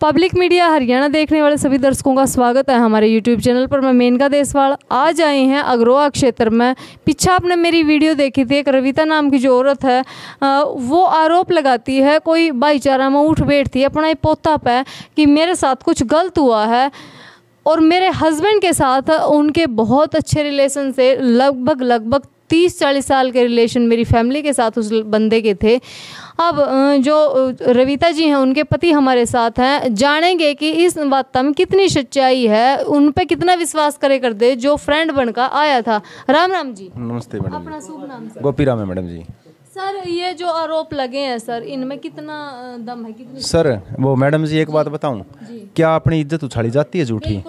Public media Haryana देखने वाले सभी दर्शकों का स्वागत है हमारे यूट्यूब चैनल पर मैं मेनका देसवाल आज आई हैं अग्रोहा क्षेत्र में पीछे आपने मेरी वीडियो देखी थी एक रविता नाम की जो औरत है वो आरोप लगाती है कोई भाईचारा में उठ बैठती है अपना एक पोता पे कि मेरे साथ कुछ गलत हुआ है और मेरे हस्बैंड के साथ उनके बहुत अच्छे रिलेशन से लगभग लगभग तीस चालीस साल के रिलेशन मेरी फैमिली के साथ उस बंदे के थे अब जो रविता जी हैं उनके पति हमारे साथ हैं जानेंगे कि इस वार्ता में कितनी सच्चाई है उन पर कितना विश्वास करे कर दे जो फ्रेंड बनकर आया था राम राम जी नमस्ते मैडम अपना शुभ नाम गोपी राम है मैडम जी सर ये जो आरोप लगे हैं सर इनमें कितना दम है कितनी सर वो मैडम जी एक बात बताऊं क्या अपनी इज्जत उछाली जाती है झूठी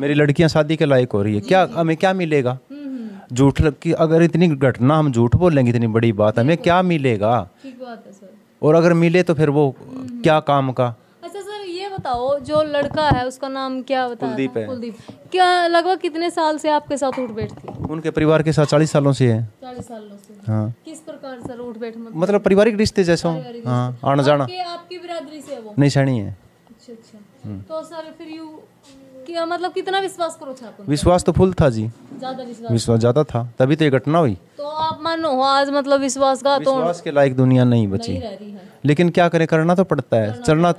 मेरी लड़कियां शादी के लायक हो रही है क्या हमें क्या मिलेगा हम्म, हम्म। झूठ की अगर इतनी घटना हम झूठ बोलेंगे इतनी बड़ी बात हमें क्या मिलेगा और अगर मिले तो फिर वो हम्म। क्या काम का अच्छा सर ये बताओ जो लड़का है उसका नाम क्या बताया कुलदीप है कुलदीप क्या लगभग कितने साल से आपके साथ उठ बैठ थी उनके परिवार के साथ चालीस सालों से है चालीस सालों से हाँ किस प्रकार सर उठ बैठ मतलब, मतलब पारिवारिक रिश्ते जैसा हाँ आना जाना आपकी बिरादरी से वो नहीं सही है अच्छा अच्छा हम्म। तो सर फिर यू कि हाँ, मतलब कितना विश्वास करो छापो विश्वास तो फुल था जी ज्यादा विश्वास ज्यादा था तभी तो ये घटना हुई तो आप मानो हाँ, आज मतलब विश्वास का तो विश्वास के लायक दुनिया नहीं बची नहीं लेकिन क्या करें करना तो पड़ता है चलना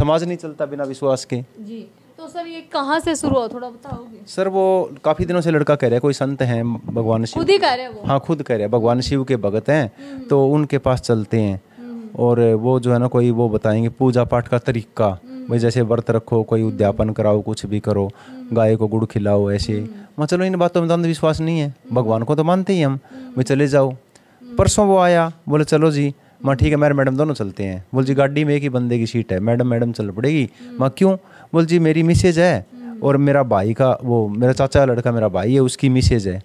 समाज नहीं चलता बिना विश्वास के जी तो सर ये कहाँ से शुरू हुआ थोड़ा बताओगे सर वो काफी दिनों से लड़का कह रहा है कोई संत हैं भगवान शिव खुद ही कह रहे हैं हाँ खुद कह रहे हैं भगवान शिव के भगत हैं हम्म। तो उनके पास चलते हैं हम्म। और वो जो है ना कोई वो बताएंगे पूजा पाठ का तरीका भाई जैसे व्रत रखो कोई उद्यापन कराओ कुछ भी करो गाय को गुड़ खिलाओ ऐसे मैं चलो इन बातों में तो अंधविश्वास नहीं है भगवान को तो मानते ही हम मैं चले जाओ परसों वो आया बोले चलो जी माँ ठीक है मेरे मैडम दोनों चलते हैं बोल जी गाड़ी में एक ही बंदे की सीट है मैडम मैडम चल पड़ेगी माँ क्यों बोल जी मेरी मिसेज है और मेरा भाई का वो मेरा चाचा लड़का मेरा भाई है उसकी मिसेज है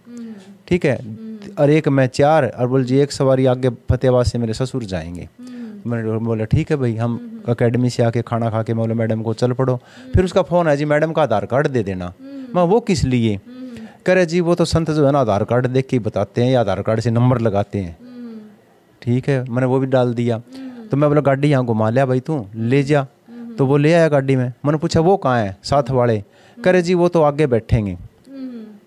ठीक है और एक मैं चार और बोल जी एक सवारी आगे फतेहाबाद से मेरे ससुर जाएंगे मैंने बोला ठीक है भाई हम अकेडमी हम्म, हम्म। से आके खाना खा के मैं बोला मैडम को चल पड़ो फिर उसका फ़ोन है जी मैडम का आधार कार्ड दे देना हम्म, मैं वो किस लिए करे जी वो तो संत जो है ना आधार कार्ड देख के बताते हैं या आधार कार्ड से नंबर लगाते हैं ठीक है मैंने वो भी डाल दिया तो मैं बोला गाड़ी यहाँ घुमा लिया भाई तू ले जा तो वो ले आया गाड़ी में मैंने पूछा वो कहाँ है साथ वाले करे जी वो तो आगे बैठेंगे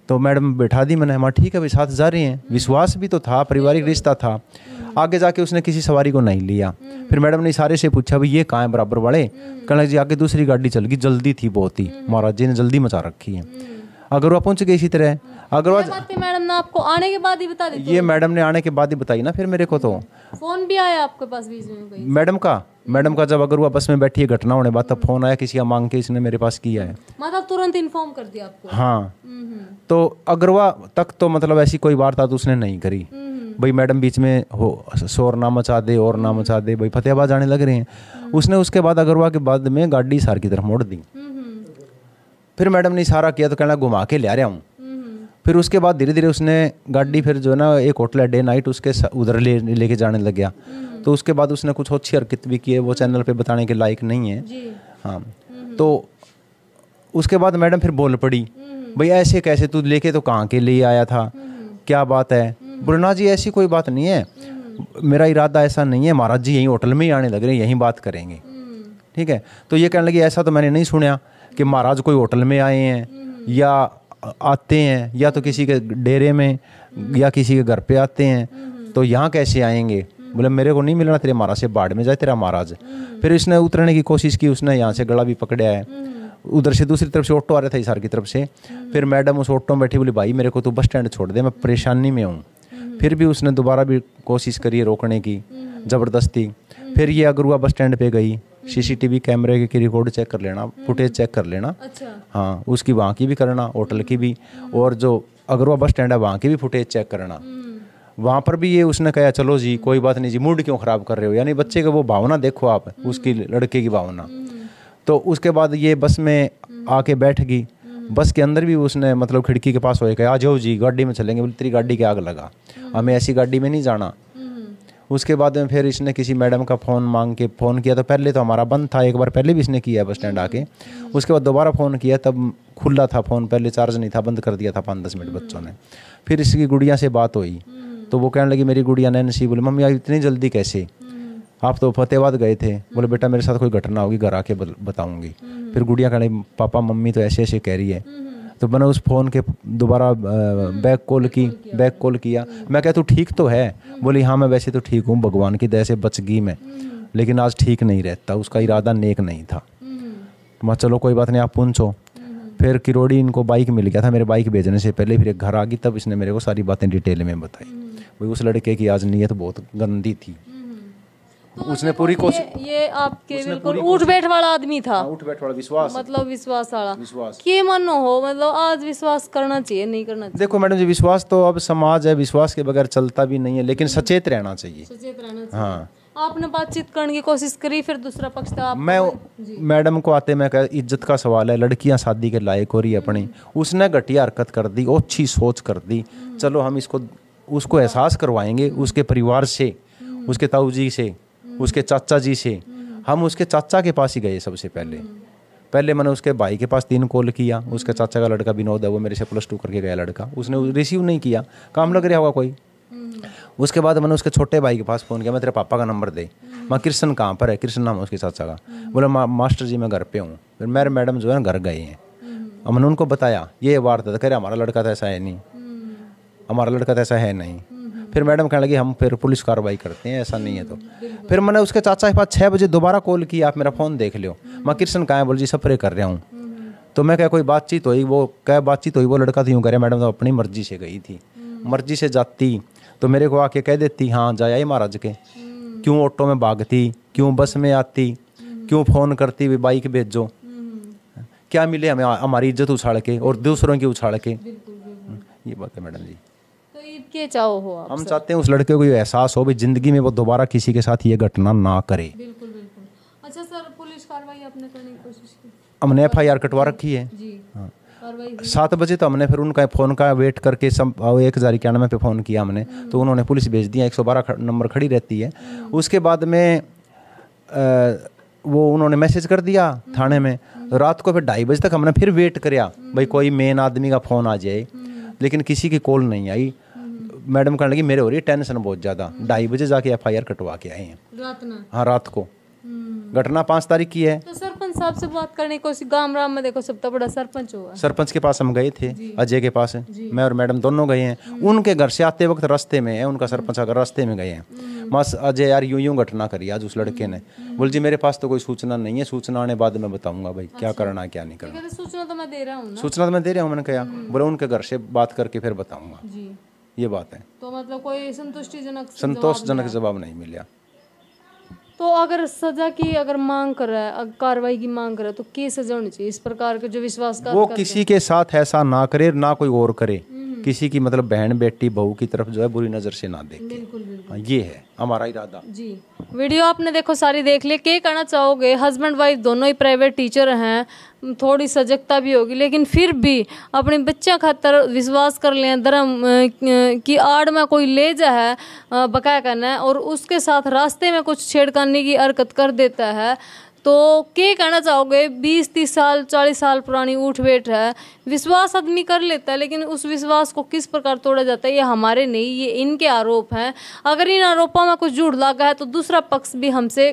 तो मैडम बैठा दी मैंने हमारा ठीक है भाई साथ जा रहे हैं हम्म। विश्वास भी तो था हम्म। पारिवारिक रिश्ता था हम्म। आगे जाके उसने किसी सवारी को नहीं लिया फिर मैडम ने सारे से पूछा भाई ये कहाँ है बराबर वाले कहना जी आगे दूसरी गाड़ी चल गई जल्दी थी बहुत ही महाराज जी ने जल्दी मचा रखी है अगर वह पहुँच गई इसी तरह अगर वह वरना आपको आने के बाद ही बता दी ये मैडम ने आने के बाद ही बताई ना फिर मेरे को तो फोन भी आया आपके पास बीच में मैडम का मैडम का जब अगर वो बस में बैठी है घटना होने बाद तब फोन आया किसी का मांग के इसने मेरे पास किया है मतलब तुरंत इन्फॉर्म कर दिया आपको हाँ हम्म। तो अग्रवा तक तो मतलब ऐसी कोई वारदात तो उसने नहीं करी हम्म। भाई मैडम बीच में हो शोर ना मचा दे और ना मचा दे भाई फतेहाबाद जाने लग रहे हैं हम्म। उसने उसके बाद अग्रवा के बाद में गाड़ी सार की तरफ मोड़ दी फिर मैडम ने इशारा किया तो कहना घुमा के ले आ रहा हूँ फिर उसके बाद धीरे धीरे उसने गाड़ी फिर जो है ना एक होटल है डे नाइट उसके उधर ले लेके जाने लग गया हम्म। तो उसके बाद उसने कुछ अच्छी हरकत भी की है वो चैनल पे बताने के लायक नहीं है हाँ हम्म। तो उसके बाद मैडम फिर बोल पड़ी हम्म। भाई ऐसे कैसे तू लेके तो कहाँ के लिए आया था क्या बात है बुरना जी ऐसी कोई बात नहीं है मेरा इरादा ऐसा नहीं है महाराज जी यहीं होटल में ही आने लग रहे हैं यहीं बात करेंगे ठीक है तो ये कहने लगे ऐसा तो मैंने नहीं सुना कि महाराज कोई होटल में आए हैं या आते हैं या तो किसी के डेरे में या किसी के घर पे आते हैं तो यहाँ कैसे आएंगे बोले मेरे को नहीं मिलना तेरे महाराज से बाढ़ में जाए तेरा महाराज फिर इसने उतरने की कोशिश की उसने यहाँ से गला भी पकड़ा है उधर से दूसरी तरफ से ऑटो आ रहा था सार की तरफ से फिर मैडम उस ऑटो में बैठी बोली भाई मेरे को तो बस स्टैंड छोड़ दे मैं परेशानी में हूँ फिर भी उसने दोबारा भी कोशिश करी रोकने की ज़बरदस्ती फिर ये अगरुआ बस स्टैंड पे गई सीसीटीवी कैमरे की रिकॉर्ड चेक कर लेना फुटेज हम्म। चेक कर लेना अच्छा हाँ उसकी वहाँ की भी करना होटल की भी हम्म। और जो अगरवा बस स्टैंड है वहाँ की भी फुटेज चेक करना हम्म। वहाँ पर भी ये उसने कहा चलो जी कोई बात नहीं जी मूड क्यों ख़राब कर रहे हो यानी बच्चे का वो भावना देखो आप उसकी लड़के की भावना तो उसके बाद ये बस में आके बैठ गई बस के अंदर भी उसने मतलब खिड़की के पास हो गया आ जाओ जी गाड़ी में चलेंगे बोले तेरी गाड़ी की आग लगा हमें ऐसी गाड़ी में नहीं जाना उसके बाद में फिर इसने किसी मैडम का फ़ोन मांग के फ़ोन किया तो पहले तो हमारा बंद था एक बार पहले भी इसने किया बस स्टैंड हम्म। आके उसके बाद दोबारा फ़ोन किया तब खुला था फ़ोन पहले चार्ज नहीं था बंद कर दिया था पाँच दस मिनट हम्म। बच्चों ने फिर इसकी गुड़िया से बात हुई हम्म। तो वो कहने लगी मेरी गुड़िया नसीब बोले मम्मी आई इतनी जल्दी कैसे आप तो फतेहबाद गए थे बोले बेटा मेरे साथ कोई घटना होगी घर आके बताऊंगी फिर गुड़िया कहने पापा मम्मी तो ऐसे ऐसे कह रही है तो मैंने उस फ़ोन के दोबारा बैक कॉल की बैक कॉल किया मैं कह तू ठीक तो है बोली हाँ मैं वैसे तो ठीक हूँ भगवान की दया से बच गई मैं लेकिन आज ठीक नहीं रहता उसका इरादा नेक नहीं था तो मैं चलो कोई बात नहीं आप पूछो फिर किरोड़ी इनको बाइक मिल गया था मेरे बाइक भेजने से पहले फिर एक घर आ गई तब इसने मेरे को सारी बातें डिटेल में बताई भाई उस लड़के की आज नीयत बहुत गंदी थी तो उसने मतलब पूरी कोशिश ये आपके बिल्कुल उठ बैठ वाला आदमी था उठ हाँ, बैठ वाला विश्वास मतलब विश्वास वाला विश्वास के मन हो मतलब आज विश्वास करना चाहिए नहीं करना चाहिए देखो मैडम जी विश्वास तो अब समाज है विश्वास के बगैर चलता भी नहीं है लेकिन सचेत रहना चाहिए सचेत रहना चाहिए हाँ आपने बातचीत करने की कोशिश करी फिर दूसरा पक्ष था आप मैं मैडम को आते मैं कह इज्जत का सवाल है लड़कियां शादी के लायक हो रही है अपनी हम्म। उसने घटिया हरकत कर दी अच्छी सोच कर दी हम्म। चलो हम इसको उसको एहसास करवाएंगे हम्म। उसके परिवार से उसके ताऊ जी से उसके चाचा जी से हम उसके चाचा के पास ही गए सबसे पहले पहले मैंने उसके भाई के पास तीन कॉल किया उसके चाचा का लड़का विनोद है वो मेरे से प्लस टू करके गया लड़का उसने रिसीव नहीं किया काम लग रहा होगा कोई उसके बाद मैंने उसके छोटे भाई के पास फ़ोन किया मैं तेरे पापा का नंबर दे माँ कृष्ण कहाँ पर है कृष्ण नाम है उसके चाचा का बोला मा, मास्टर जी मैं घर पे हूँ फिर मेरे मैडम जो है घर गए हैं मैंने उनको बताया ये वार्ता था तो कह रहे हमारा लड़का तो ऐसा है नहीं हमारा लड़का तो ऐसा है नहीं फिर मैडम कहने लगी हम फिर पुलिस कार्रवाई करते हैं ऐसा नहीं है तो फिर मैंने उसके चाचा के पास छः बजे दोबारा कॉल किया आप मेरा फ़ोन देख लियो मैं कृष्ण कहाँ बोल जी सफ़रे कर रहा हूँ तो मैं क्या कोई बातचीत हुई वो क्या बातचीत हुई वो लड़का थी तो यूँ कह रहे मैडम तो अपनी मर्जी से गई थी मर्जी से जाती तो मेरे को आके कह देती हाँ जाया ही महाराज के क्यों ऑटो में भागती क्यों बस में आती क्यों फ़ोन करती भी बाइक भेजो क्या मिले हमें हमारी इज्जत उछाड़ के और दूसरों की उछाड़ के ये बात है मैडम जी के चाहो हो आप हम चाहते हैं उस लड़के को ये एहसास हो भी जिंदगी में वो दोबारा किसी के साथ ये घटना ना करे बिल्कुल बिल्कुल अच्छा सर पुलिस कार्रवाई आपने करने की कोशिश की हमने एफ आई आर कटवा रखी है जी हाँ। सात बजे तो हमने फिर उनका फ़ोन का वेट करके सब एक हज़ार इक्यानवे पे फ़ोन किया हमने तो हम्म। उन्होंने पुलिस भेज दिया एक सौ बारह नंबर खड़ी रहती है हम्म। उसके बाद में आ, वो उन्होंने मैसेज कर दिया हम्म। थाने में रात को फिर ढाई बजे तक हमने फिर वेट कराया भाई कोई मेन आदमी का फ़ोन आ जाए लेकिन किसी की कॉल नहीं आई मैडम कहने लगी मेरे हो रही है टेंशन बहुत ज़्यादा ढाई बजे जाके एफ आई आर कटवा के आए हैं हाँ रात को हम्म। घटना पांच तारीख की है तो सरपंच साहब से बात करने की कोशिश गांव राम में देखो सबसे तो बड़ा सरपंच हुआ सरपंच के पास हम गए थे अजय के पास मैं और मैडम दोनों गए हैं हम्म। उनके घर से आते वक्त रास्ते में है उनका सरपंच अगर रास्ते में गए हैं हम्म। बस अजय यार यूं यूं घटना करी आज उस लड़के ने बोल जी मेरे पास तो कोई सूचना नहीं है सूचना आने बाद में बताऊंगा भाई क्या अच्छा। करना है क्या नहीं करना तो सूचना तो मैं दे रहा हूँ सूचना तो मैं दे रहा हूँ मैंने कहा बोले उनके घर से बात करके फिर बताऊंगा ये बात है तो मतलब कोई संतुष्टिजनक संतोषजनक जवाब नहीं मिला तो अगर सजा की अगर मांग कर रहा है कार्रवाई की मांग कर रहा है तो क्या सजा होनी चाहिए इस प्रकार के जो विश्वास वो किसी के साथ ऐसा ना करे ना कोई और करे हम्म। किसी की मतलब बहन बेटी बहू की तरफ जो है बुरी नजर से ना देखे बिल्कुल हाँ, ये है हमारा इरादा जी वीडियो आपने देखो सारी देख ली क्या कहना चाहोगे हस्बैंड वाइफ दोनों ही प्राइवेट टीचर हैं थोड़ी सजगता भी होगी लेकिन फिर भी अपने बच्चे खातर विश्वास कर लें धर्म की आड़ में कोई ले जाए बकाया करना है और उसके साथ रास्ते में कुछ छेड़खानी की हरकत कर देता है तो क्या कहना चाहोगे बीस तीस साल चालीस साल पुरानी उठ बैठ है विश्वास आदमी कर लेता है लेकिन उस विश्वास को किस प्रकार तोड़ा जाता है ये हमारे नहीं ये इनके आरोप हैं अगर इन आरोपों में कुछ जुड़ लगा है तो दूसरा पक्ष भी हमसे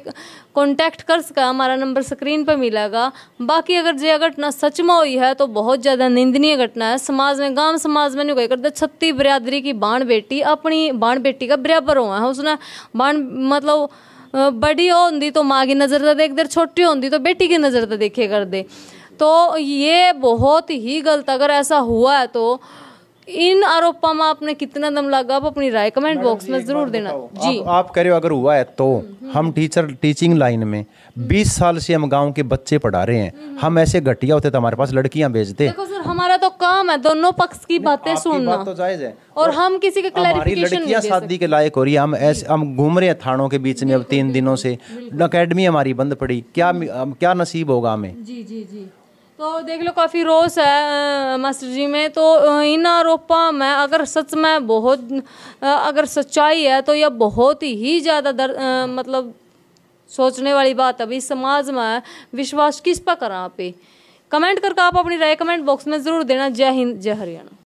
कॉन्टैक्ट कर सका हमारा नंबर स्क्रीन पर मिलेगा बाकी अगर जो घटना सच में हुई है तो बहुत ज़्यादा निंदनीय घटना है समाज में गांव समाज में नहीं कही करते छत्ती बरादरी की बाण बेटी अपनी बाण बेटी का बराबर हुआ है उसने बाण मतलब बड़ी होंगी तो माँ की नज़र तो देख दे छोटी होंगी तो बेटी की नज़र तो देखे कर दे तो ये बहुत ही गलत अगर ऐसा हुआ है तो इन आरोपों में आपने कितना दम लगा आप अपनी राय कमेंट बॉक्स में जरूर देना जी आप, आप कह अगर हुआ है तो हम टीचर टीचिंग लाइन में 20 साल से हम गांव के बच्चे पढ़ा रहे हैं हम ऐसे घटिया होते तो हमारे पास लड़कियां भेजते देखो सर हमारा काम है दोनों पक्ष की बातें सुनना बात तो जायज है और, और हम किसी के क्लैरिफिकेशन शादी के लायक हो रही है हम ऐसे हम घूम रहे हैं थानों के बीच में अब तीन दिनों से अकेडमी हमारी बंद पड़ी क्या हम्म। क्या नसीब होगा हमें जी जी जी तो देख लो काफ़ी रोस है मास्टर जी में तो इन आरोपा में अगर सच में बहुत अगर सच्चाई है तो यह बहुत ही ज़्यादा दर मतलब सोचने वाली बात अभी समाज में विश्वास किस पर करा पे कमेंट करके आप अपनी राय कमेंट बॉक्स में जरूर देना जय हिंद जय हरियाणा